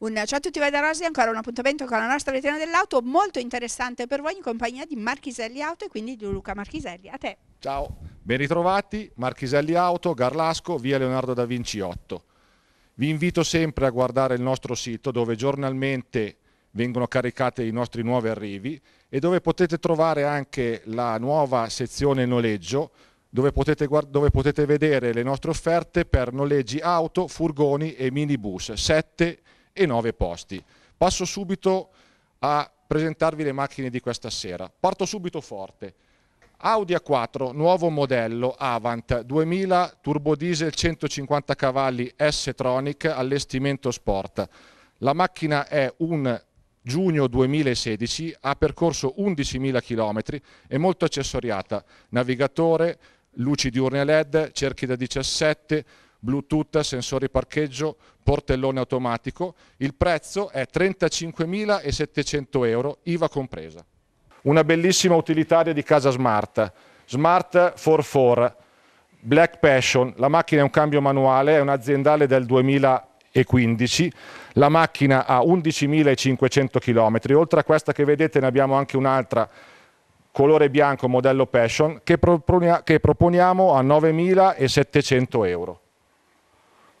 Un ciao a tutti da Rosi, ancora un appuntamento con la nostra vetrina dell'auto molto interessante per voi in compagnia di Marchiselli Auto e quindi di Luca Marchiselli. A te. Ciao, ben ritrovati, Marchiselli Auto, Garlasco, via Leonardo da Vinci 8. Vi invito sempre a guardare il nostro sito dove giornalmente vengono caricati i nostri nuovi arrivi e dove potete trovare anche la nuova sezione noleggio dove potete, dove potete vedere le nostre offerte per noleggi auto, furgoni e minibus, 7 e 9 posti. Passo subito a presentarvi le macchine di questa sera. Parto subito forte. Audi A4, nuovo modello Avant 2000 turbodiesel 150 cavalli S-Tronic allestimento sport. La macchina è un giugno 2016, ha percorso 11.000 km, è molto accessoriata, navigatore, luci diurne LED, cerchi da 17, Bluetooth, sensori parcheggio, portellone automatico. Il prezzo è 35.700 euro, IVA compresa. Una bellissima utilitaria di casa Smart, Smart 44, Black Passion. La macchina è un cambio manuale, è un aziendale del 2015, la macchina ha 11.500 km, oltre a questa che vedete ne abbiamo anche un'altra colore bianco modello Passion che, proponiamo a 9.700 euro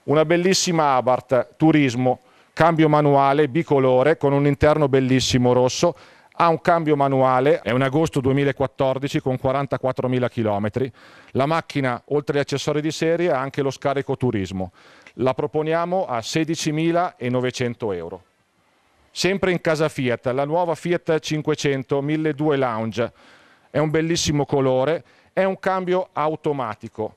una bellissima Abarth Turismo, cambio manuale bicolore con un interno bellissimo rosso, ha un cambio manuale, è un agosto 2014 con 44.000 km. La macchina, oltre agli accessori di serie, ha anche lo scarico turismo. La proponiamo a 16.900 euro. Sempre in casa Fiat, la nuova Fiat 500 1200 Lounge. È un bellissimo colore, è un cambio automatico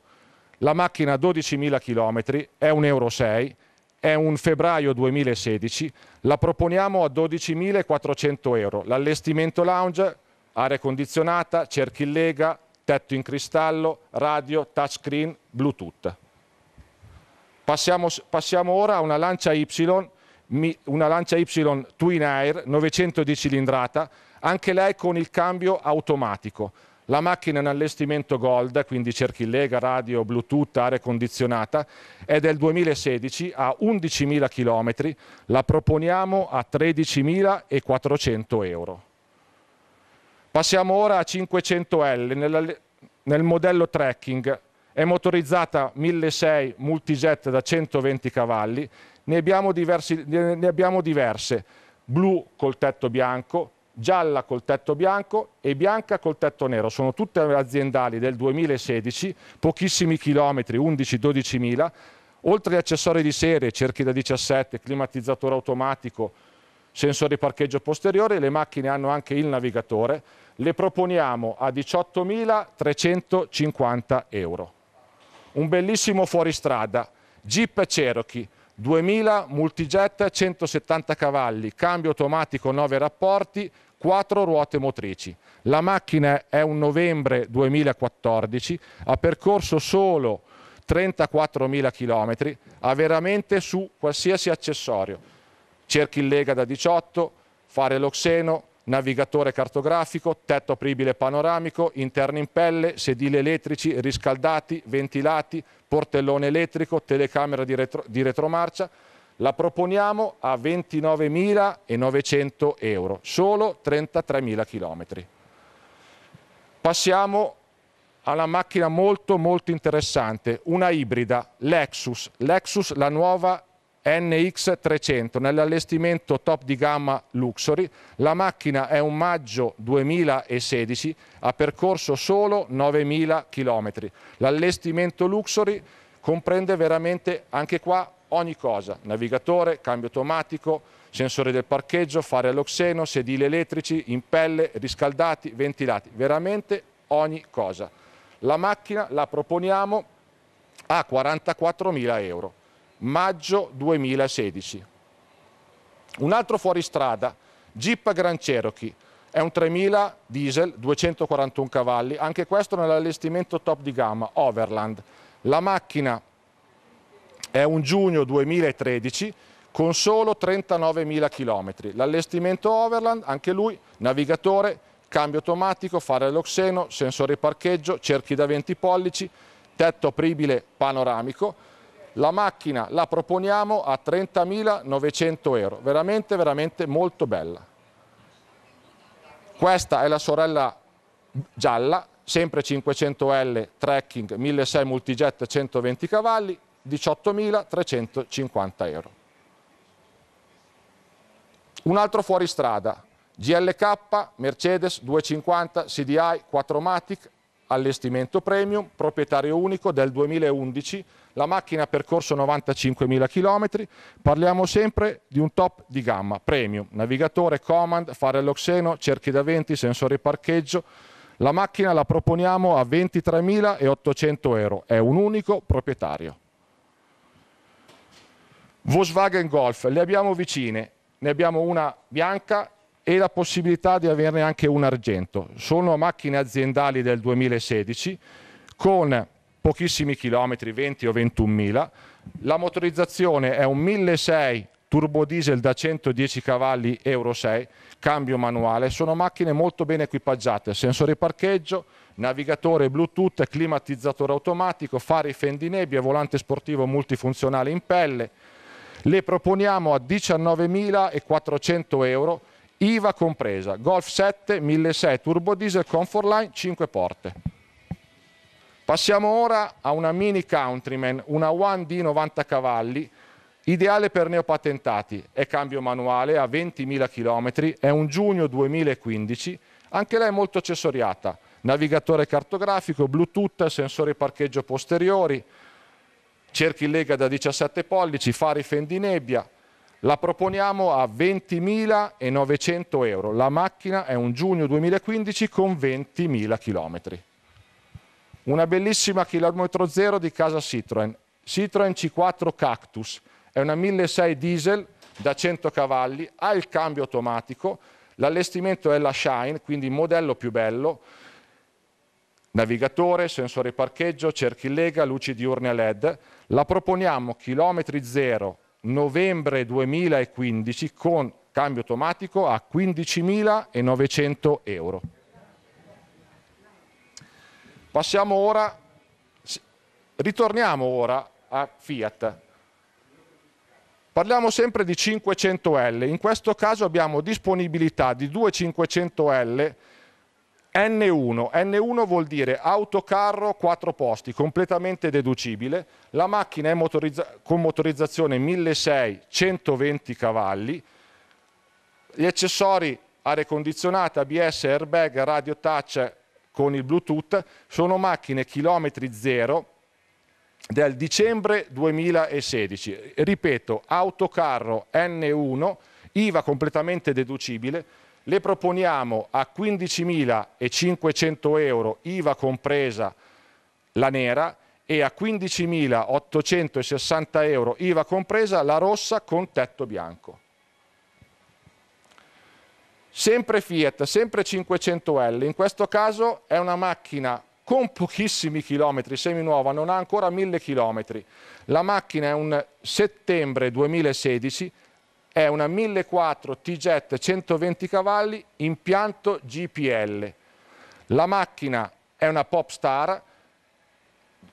la macchina ha 12.000 km, è un Euro 6, è un febbraio 2016, la proponiamo a 12.400 euro. L'allestimento lounge, aria condizionata, cerchi in lega, tetto in cristallo, radio, touchscreen, bluetooth. Passiamo, passiamo ora a una lancia, y, una lancia Y, Twin Air 900 di cilindrata, anche lei con il cambio automatico. La macchina in allestimento Gold, quindi cerchilega, radio, bluetooth, aria condizionata, è del 2016 a 11.000 km, la proponiamo a 13.400 euro. Passiamo ora a 500L nel, nel modello trekking, è motorizzata 1.600 multijet da 120 cavalli, ne abbiamo, diversi, ne abbiamo diverse, blu col tetto bianco, gialla col tetto bianco e bianca col tetto nero. Sono tutte aziendali del 2016, pochissimi chilometri, 11-12 mila, oltre agli accessori di serie, cerchi da 17, climatizzatore automatico, sensore di parcheggio posteriore, le macchine hanno anche il navigatore, le proponiamo a 18.350 euro. Un bellissimo fuoristrada, Jeep Cherokee, 2000 multijet 170 cavalli, cambio automatico 9 rapporti, 4 ruote motrici. La macchina è un novembre 2014, ha percorso solo 34.000 km, ha veramente su qualsiasi accessorio. Cerchi il lega da 18, fare l'oxeno, navigatore cartografico, tetto apribile panoramico, interno in pelle, sedili elettrici riscaldati, ventilati, portellone elettrico, telecamera di, retro, di retromarcia. La proponiamo a 29.900 euro, solo 33.000 chilometri. Passiamo alla macchina molto molto interessante, una ibrida, Lexus. Lexus la nuova NX300 nell'allestimento top di gamma Luxury. La macchina è un maggio 2016, ha percorso solo 9.000 km. L'allestimento Luxury comprende veramente anche qua ogni cosa, navigatore, cambio automatico, sensore del parcheggio, fare all'oxeno, sedili elettrici, in pelle, riscaldati, ventilati, veramente ogni cosa. La macchina la proponiamo a 44.000 euro maggio 2016. Un altro fuoristrada, Jeep Grand Cherokee, è un 3000 diesel, 241 cavalli, anche questo nell'allestimento top di gamma, Overland. La macchina è un giugno 2013 con solo 39.000 km. L'allestimento Overland, anche lui, navigatore, cambio automatico, fare l'oxeno, sensore parcheggio, cerchi da 20 pollici, tetto apribile panoramico, la macchina la proponiamo a 30.900 euro, veramente, veramente molto bella. Questa è la sorella gialla, sempre 500L trekking, 1.600 multijet, 120 cavalli, 18.350 euro. Un altro fuoristrada, GLK, Mercedes 250, CDI, 4MATIC, allestimento premium, proprietario unico del 2011, la macchina ha percorso 95.000 km, parliamo sempre di un top di gamma, premium, navigatore, command, fare all'oxeno, cerchi da venti, sensori parcheggio, la macchina la proponiamo a 23.800 euro, è un unico proprietario. Volkswagen Golf, le abbiamo vicine, ne abbiamo una bianca e la possibilità di averne anche un argento. Sono macchine aziendali del 2016 con pochissimi chilometri, 20 o 21 mila. La motorizzazione è un 1600 turbodiesel da 110 cavalli Euro 6, cambio manuale. Sono macchine molto ben equipaggiate, sensore parcheggio, navigatore Bluetooth, climatizzatore automatico, fari fendinebbia, volante sportivo multifunzionale in pelle. Le proponiamo a 19.400 euro IVA compresa, Golf 7, 1.6 turbo diesel Comfortline 5 porte. Passiamo ora a una Mini Countryman, una One D 90 cavalli, ideale per neopatentati, è cambio manuale ha 20.000 km, è un giugno 2015, anche lei è molto accessoriata, navigatore cartografico, Bluetooth, sensori parcheggio posteriori, cerchi lega da 17 pollici, fari fendinebbia, la proponiamo a 20.900 euro. La macchina è un giugno 2015 con 20.000 km. Una bellissima chilometro zero di casa Citroën. Citroën C4 Cactus. È una 1.600 diesel da 100 cavalli, ha il cambio automatico, l'allestimento è la Shine, quindi il modello più bello, navigatore, sensore parcheggio, cerchi lega, luci diurne a LED. La proponiamo chilometri zero novembre 2015 con cambio automatico a 15.900 euro. Passiamo ora, ritorniamo ora a Fiat. Parliamo sempre di 500L, in questo caso abbiamo disponibilità di due 500L N1. N1 vuol dire autocarro 4 posti, completamente deducibile. La macchina è motorizza con motorizzazione 1600, cavalli. Gli accessori aria condizionata, ABS, airbag, radio touch con il Bluetooth sono macchine chilometri zero del dicembre 2016. Ripeto, autocarro N1, IVA completamente deducibile le proponiamo a 15.500 euro IVA compresa la nera e a 15.860 euro IVA compresa la rossa con tetto bianco. Sempre Fiat, sempre 500L, in questo caso è una macchina con pochissimi chilometri, seminuova, non ha ancora 1000 chilometri. La macchina è un settembre 2016, è una 1004 T-Jet 120 cavalli impianto GPL. La macchina è una Popstar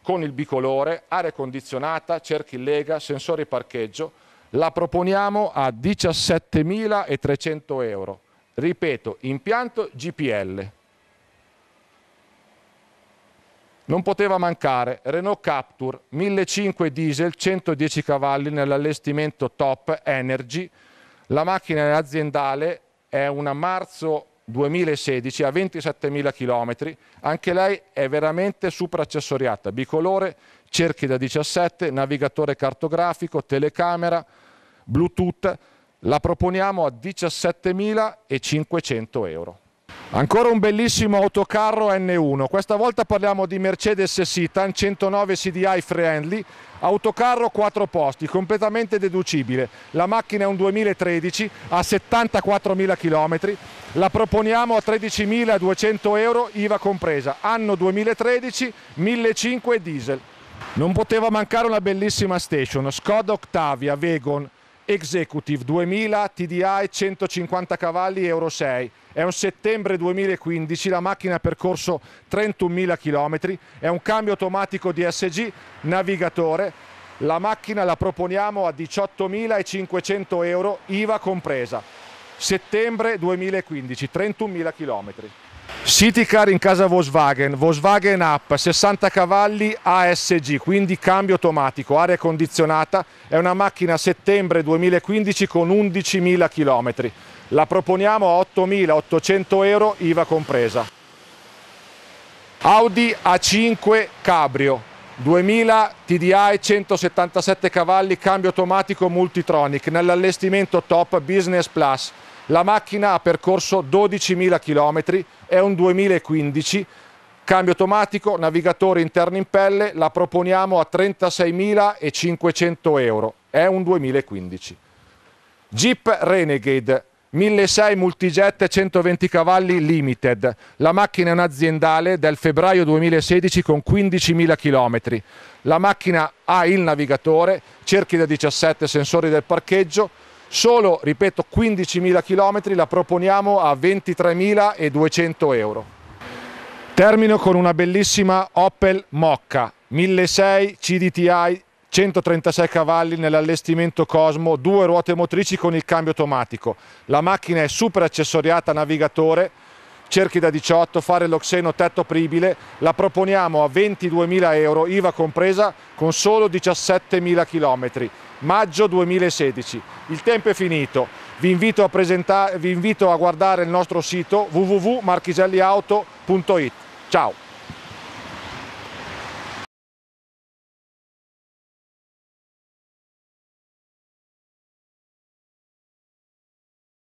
con il bicolore, aria condizionata, cerchi in lega, sensori parcheggio. La proponiamo a 17.300 euro. Ripeto, impianto GPL. Non poteva mancare Renault Capture 1.500 diesel 110 cavalli nell'allestimento Top Energy. La macchina aziendale è una marzo 2016 a 27.000 km. Anche lei è veramente super accessoriata, bicolore, cerchi da 17, navigatore cartografico, telecamera, Bluetooth. La proponiamo a 17.500 euro. Ancora un bellissimo autocarro N1, questa volta parliamo di Mercedes Citan 109 CDI Friendly, autocarro 4 posti, completamente deducibile, la macchina è un 2013, ha 74.000 km, la proponiamo a 13.200 euro IVA compresa, anno 2013, 1.500 diesel. Non poteva mancare una bellissima station, Skoda Octavia Vegon Executive 2000 TDI 150 cavalli Euro 6, è un settembre 2015, la macchina ha percorso 31.000 km, è un cambio automatico DSG, navigatore. La macchina la proponiamo a 18.500 euro, IVA compresa. Settembre 2015, 31.000 km. City Car in casa Volkswagen, Volkswagen Up, 60 cavalli ASG, quindi cambio automatico, aria condizionata, è una macchina settembre 2015 con 11.000 km. La proponiamo a 8.800 euro IVA compresa. Audi A5 Cabrio, 2000 TDI 177 cavalli, cambio automatico multitronic, nell'allestimento top Business Plus. La macchina ha percorso 12.000 km, è un 2015, cambio automatico, navigatore interno in pelle, la proponiamo a 36.500 euro, è un 2015. Jeep Renegade 1600 Multijet 120 cavalli Limited. La macchina è un'aziendale del febbraio 2016 con 15.000 km. La macchina ha il navigatore, cerchi da 17 sensori del parcheggio. Solo, ripeto, 15.000 km la proponiamo a 23.200 euro. Termino con una bellissima Opel Mocca 1600 CDTI 136 cavalli nell'allestimento Cosmo, due ruote motrici con il cambio automatico. La macchina è super accessoriata navigatore, cerchi da 18, fare l'oxeno tetto apribile, la proponiamo a 22.000 euro, IVA compresa, con solo 17.000 km. Maggio 2016. Il tempo è finito. Vi invito a, vi invito a guardare il nostro sito www.marchiselliauto.it. Ciao!